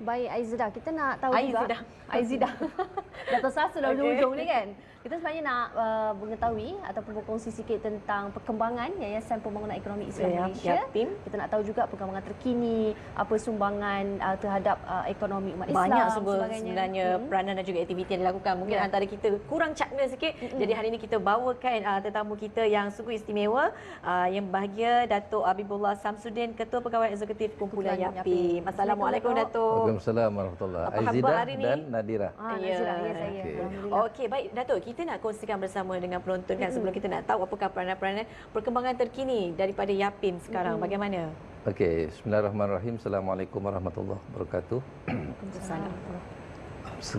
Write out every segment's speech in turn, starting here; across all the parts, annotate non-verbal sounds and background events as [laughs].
Baik Aizidah, kita nak tahu Aizidah. juga. Aizidah. Aizidah. [laughs] Dah tersasul dah okay. hujung ni kan. Kita sebenarnya nak uh, mengetahui ataupun berkongsi sikit tentang perkembangan Yayasan Pembangunan Ekonomi Islam yeah, Malaysia. Yeah, Kita nak tahu juga perkembangan terkini, apa sumbangan uh, terhadap uh, ekonomi umat Islam. Banyak sebenarnya hmm. peranan dan juga aktiviti yang dilakukan. Mungkin yeah. antara kita kurang cakna sikit. Mm-hmm. Jadi hari ini kita bawakan uh, tetamu kita yang sungguh istimewa, uh, yang bahagia, Datuk Abibullah Samsudin, Ketua Pegawai Eksekutif Kumpulan, Kumpulan YAPIM. Assalamualaikum, Datuk. Assalamualaikum. warahmatullahi wabarakatuh. Aizidah dan Nadira. Ah, yeah. Nadira, ya saya. Okey, okay, baik. Datuk, kita kita nak kongsikan bersama dengan penonton kan sebelum kita nak tahu apakah peranan-peranan perkembangan terkini daripada Yapin sekarang bagaimana? Okey, Bismillahirrahmanirrahim. Assalamualaikum warahmatullahi wabarakatuh.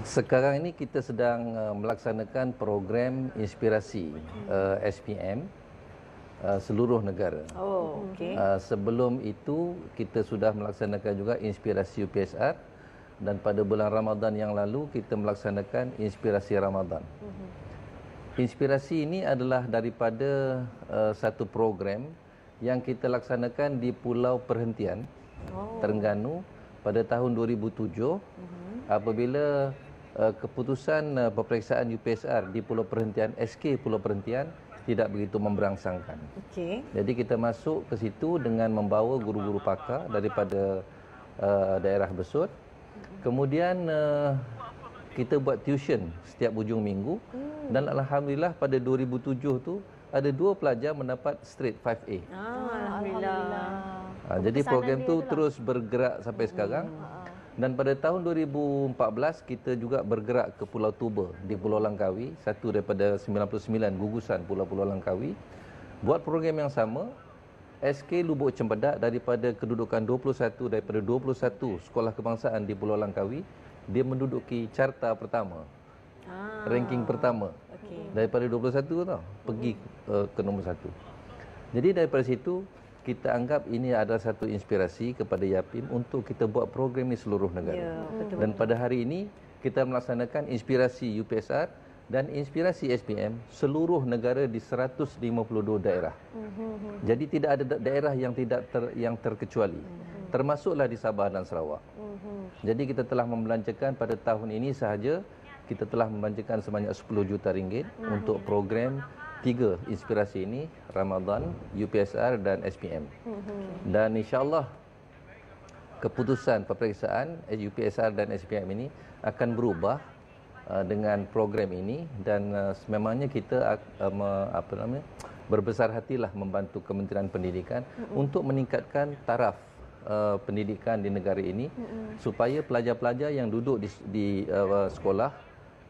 Sekarang ini kita sedang uh, melaksanakan program inspirasi uh, SPM uh, seluruh negara. Oh, okey. uh, sebelum itu kita sudah melaksanakan juga inspirasi UPSR dan pada bulan Ramadan yang lalu kita melaksanakan inspirasi Ramadan. Uh-huh. Inspirasi ini adalah daripada uh, satu program yang kita laksanakan di Pulau Perhentian, oh. Terengganu pada tahun 2007 uh -huh. apabila uh, keputusan uh, peperiksaan UPSR di Pulau Perhentian, SK Pulau Perhentian tidak begitu memberangsangkan. Okay. Jadi kita masuk ke situ dengan membawa guru-guru pakar daripada uh, daerah Besut. Mm-hmm. Kemudian uh, kita buat tuition setiap hujung minggu hmm. dan alhamdulillah pada 2007 tu ada dua pelajar mendapat straight 5A. Ah, alhamdulillah. Ha, jadi program tu terus lah. bergerak sampai hmm. sekarang. Ah, ah. Dan pada tahun 2014 kita juga bergerak ke Pulau Tuba di Pulau Langkawi, satu daripada 99 gugusan Pulau-pulau Langkawi. Buat program yang sama SK Lubuk Cempedak daripada kedudukan 21 daripada 21 sekolah kebangsaan di Pulau Langkawi dia menduduki carta pertama. Ah. Ranking pertama. Okay. Daripada 21 tau, pergi mm-hmm. uh, ke nombor 1. Jadi daripada situ kita anggap ini adalah satu inspirasi kepada Yapim untuk kita buat program di seluruh negara. Yeah, ya, dan pada hari ini kita melaksanakan inspirasi UPSR dan inspirasi SPM seluruh negara di 152 daerah. Mm-hmm. Jadi tidak ada daerah yang tidak ter, yang terkecuali. Mm-hmm termasuklah di Sabah dan Sarawak. Mhm. Jadi kita telah membelanjakan pada tahun ini sahaja kita telah membelanjakan sebanyak 10 juta ringgit mhm. untuk program tiga inspirasi ini Ramadan, UPSR dan SPM. Mhm. Dan insya-Allah keputusan peperiksaan eh, UPSR dan SPM ini akan berubah eh, dengan program ini dan sememangnya eh, kita apa namanya berbesar hatilah membantu Kementerian Pendidikan untuk meningkatkan taraf uh, pendidikan di negara ini mm-hmm. supaya pelajar-pelajar yang duduk di, di uh, sekolah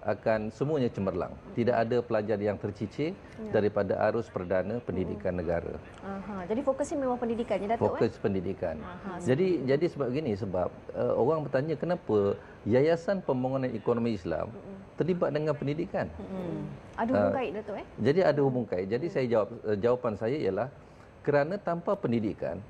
akan semuanya cemerlang. Mm. Tidak ada pelajar yang tercicir ya. daripada arus perdana mm. pendidikan hmm. negara. Aha. Jadi fokusnya memang pendidikan, ya Datuk? Fokus eh? pendidikan. Aha. Jadi hmm. jadi sebab begini sebab uh, orang bertanya kenapa Yayasan Pembangunan Ekonomi Islam hmm. terlibat dengan pendidikan? Hmm. Ada hubung kait, Datuk? Eh? jadi ada hubung kait. Jadi hmm. saya jawab, jawapan saya ialah kerana tanpa pendidikan,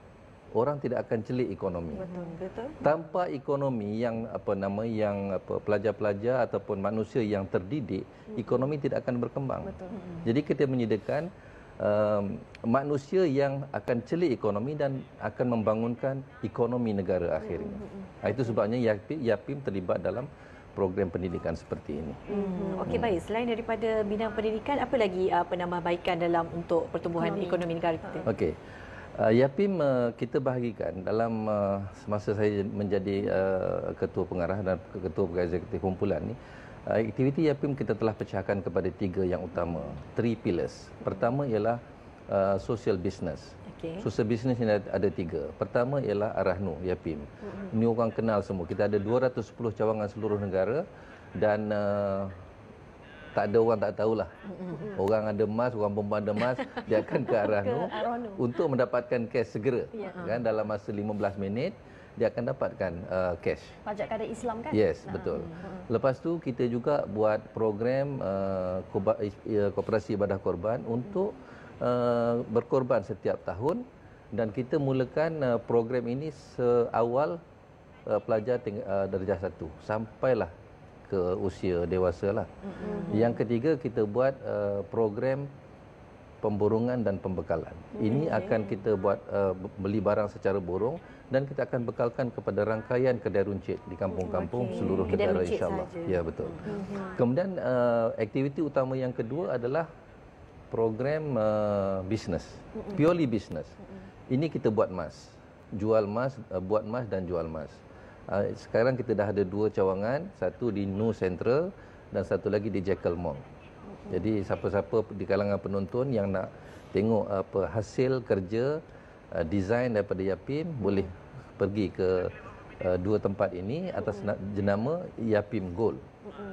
orang tidak akan celik ekonomi. Betul, betul. Tanpa ekonomi yang apa nama yang apa pelajar-pelajar ataupun manusia yang terdidik, hmm. ekonomi tidak akan berkembang. Betul. Hmm. Jadi kita menyediakan um, manusia yang akan celik ekonomi dan akan membangunkan ekonomi negara akhirnya. Hmm. Hmm. hmm. Ah, itu sebabnya YAPIM, YAPIM terlibat dalam program pendidikan seperti ini. Hmm. hmm. Okey baik, selain daripada bidang pendidikan, apa lagi uh, penambahbaikan dalam untuk pertumbuhan ekonomi, ekonomi negara kita? Okey. Uh, eh, YAPIM uh, eh, kita bahagikan dalam uh, semasa saya menjadi uh, ketua pengarah dan ketua pegawai eksekutif kumpulan ni, uh, aktiviti YAPIM kita telah pecahkan kepada tiga yang utama, three pillars. Pertama ialah uh, social business. Okay. Social business ini ada tiga. Pertama ialah Arahnu, YAPIM. ni orang kenal semua. Kita ada 210 cawangan seluruh negara dan uh, tak ada orang tak tahulah. Orang ada emas, orang perempuan ada mas, [laughs] dia akan ke arah ke untuk mendapatkan cash segera. Ya. Kan dalam masa 15 minit dia akan dapatkan uh, cash. Pajak kadar Islam kan? Yes, nah. betul. Mm, mm. Lepas tu kita juga buat program uh, kooperasi ya, ibadah korban untuk uh, berkorban setiap tahun dan kita mulakan uh, program ini seawal uh, pelajar uh, darjah 1 sampailah ke usia dewasa lah. Mm-hmm. Yang ketiga kita buat uh, program pemborongan dan pembekalan. Mm-hmm. Ini akan kita buat uh, beli barang secara borong dan kita akan bekalkan kepada rangkaian kedai runcit di kampung-kampung okay. seluruh kedai negara insyaAllah. Ya betul. Mm-hmm. Kemudian uh, aktiviti utama yang kedua adalah program uh, bisnes. mm Purely bisnes. Ini kita buat mas. Jual mas, uh, buat mas dan jual mas. Ah, sekarang kita dah ada dua cawangan, satu di New Central dan satu lagi di Jekyll Mall. Jadi siapa-siapa di kalangan penonton yang nak tengok apa hasil kerja uh, ah, desain daripada Yapim boleh pergi ke uh, dua tempat ini atas jenama Yapim Gold.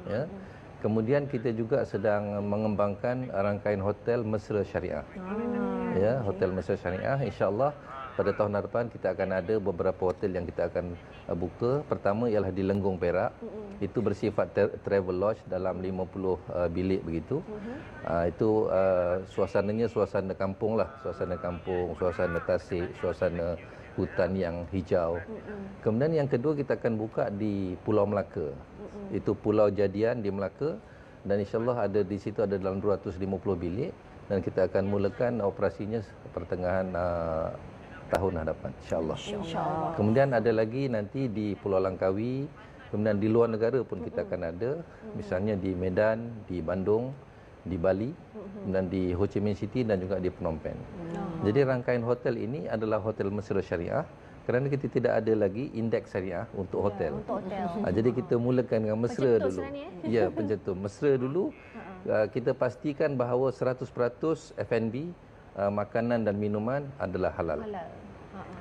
Ya. Kemudian kita juga sedang mengembangkan rangkaian hotel Mesra Syariah. Ya, hotel Mesra Syariah insya-Allah pada tahun depan kita akan ada beberapa hotel yang kita akan uh, buka. Pertama ialah di Lenggong Perak. Mm -hmm. Itu bersifat travel lodge dalam 50 uh, bilik begitu. Mm -hmm. itu uh, suasananya suasana kampung lah. Suasana kampung, suasana tasik, suasana hutan yang hijau. Mm -hmm. Kemudian yang kedua kita akan buka di Pulau Melaka. Mm -hmm. Itu Pulau Jadian di Melaka. Dan insya Allah ada di situ ada dalam 250 bilik. Dan kita akan mulakan operasinya pertengahan uh, tahun hadapan insyaallah insya kemudian ada lagi nanti di Pulau Langkawi kemudian di luar negara pun kita akan ada mm-hmm. misalnya di Medan di Bandung di Bali mm-hmm. kemudian di Ho Chi Minh City dan juga di Phnom Penh mm-hmm. jadi rangkaian hotel ini adalah hotel Mesra Syariah kerana kita tidak ada lagi indeks syariah untuk ya, hotel. Ya, untuk hotel. Ha, jadi kita mulakan dengan mesra pencetum dulu. Ya, ya pencetum. Mesra dulu. [laughs] Ha, kita pastikan bahawa 100% F&B Eh, makanan dan minuman adalah halal. halal.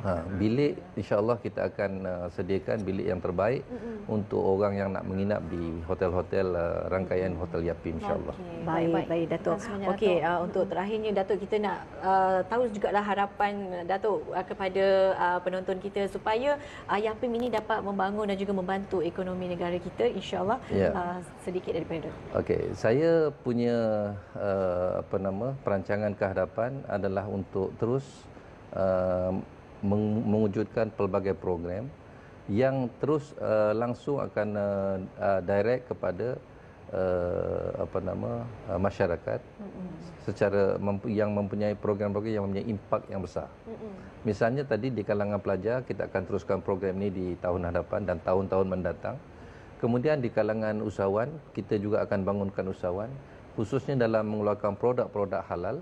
Ha, bilik insyaAllah kita akan uh, sediakan bilik yang terbaik mm-hmm. untuk orang yang nak menginap di hotel-hotel uh, rangkaian mm-hmm. hotel Yapim insyaAllah. Okay. Baik, baik, baik Datuk. Okey, uh, untuk terakhirnya Datuk kita nak uh, tahu lah harapan uh, Datuk uh, kepada uh, penonton kita supaya uh, Yapim ini dapat membangun dan juga membantu ekonomi negara kita insyaAllah yeah. uh, sedikit daripada. Okey, saya punya uh, apa nama perancangan kehadapan adalah untuk terus uh, mewujudkan pelbagai program yang terus uh, langsung akan uh, direct kepada uh, apa nama uh, masyarakat mm -hmm. secara memp yang mempunyai program-program yang mempunyai impak yang besar. Mm -hmm. Misalnya tadi di kalangan pelajar kita akan teruskan program ini di tahun hadapan dan tahun-tahun mendatang. Kemudian di kalangan usahawan kita juga akan bangunkan usahawan khususnya dalam mengeluarkan produk-produk halal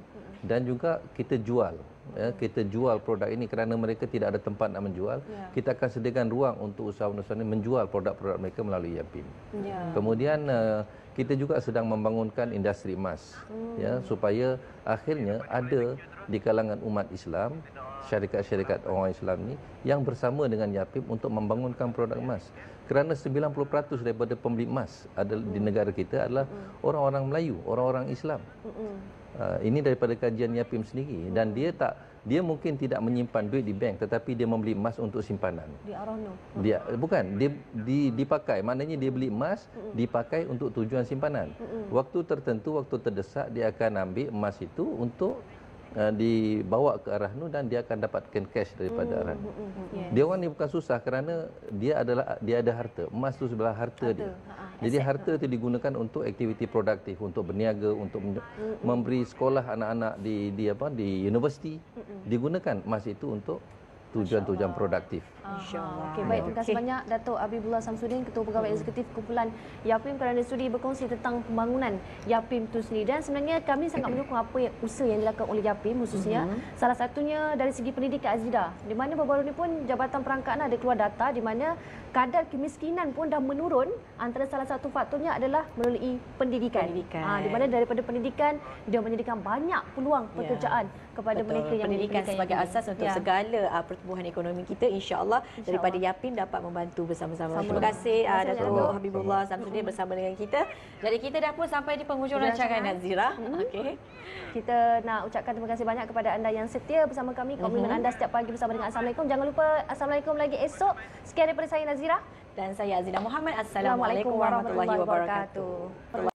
dan juga kita jual ya, kita jual produk ini kerana mereka tidak ada tempat nak menjual, yeah. kita akan sediakan ruang untuk usahawan-usahawan ini menjual produk-produk mereka melalui e YAPIM. Yeah. Kemudian uh, kita juga sedang membangunkan industri emas hmm. ya, supaya akhirnya ada di kalangan umat Islam, syarikat-syarikat orang Islam ini yang bersama dengan YAPIM untuk membangunkan produk emas. Kerana 90% daripada pembeli emas ada di hmm. negara kita adalah hmm. orang-orang Melayu, orang-orang Islam. Hmm. Uh, ini daripada kajian Yapim sendiri dan dia tak dia mungkin tidak menyimpan duit di bank tetapi dia membeli emas untuk simpanan. Di Arono. Dia bukan dia di, dipakai maknanya dia beli emas dipakai untuk tujuan simpanan. Waktu tertentu waktu terdesak dia akan ambil emas itu untuk Eh, dibawa ke arah nu dan dia akan dapatkan cash daripada hmm. arah. Hmm, hmm, hmm, yes. Dia orang ni bukan susah kerana dia adalah dia ada harta. Emas tu sebelah harta, harta. dia. Ha, ha Jadi harta tu digunakan untuk aktiviti produktif, untuk berniaga, untuk hmm. memberi sekolah anak-anak di di apa di universiti. Hmm. Digunakan emas itu untuk tujuan-tujuan produktif. Ah, InsyaAllah. Okay, baik, terima kasih banyak Datuk Abibullah Samsudin, Ketua Pegawai Eksekutif Kumpulan YAPIM kerana sudi berkongsi tentang pembangunan YAPIM itu sendiri. Dan sebenarnya kami sangat menyokong apa yang usaha yang dilakukan oleh YAPIM khususnya. hmm Salah satunya dari segi pendidikan Azida. Di mana baru-baru ini pun Jabatan Perangkatan ada keluar data di mana kadar kemiskinan pun dah menurun antara salah satu faktornya adalah melalui pendidikan. pendidikan. Ha, di mana daripada pendidikan, dia menyediakan banyak peluang ya. pekerjaan yeah. kepada Betul. mereka yang pendidikan sebagai ini. asas untuk yeah. segala uh, pertumbuhan ekonomi kita insyaallah insya daripada Yapin dapat membantu bersama-sama. Terima kasih uh, Datuk Habibullah Samsudin bersama dengan kita. Jadi kita dah pun sampai di penghujung rancangan Nazira. Mm-hmm. Okey. Kita nak ucapkan terima kasih banyak kepada anda yang setia bersama kami. Mm-hmm. Komitmen uh-huh. anda setiap pagi bersama dengan Assalamualaikum. Jangan lupa Assalamualaikum lagi esok. Sekian daripada saya Nazira dan saya Azila Muhammad. Assalamualaikum warahmatullahi wabarakatuh.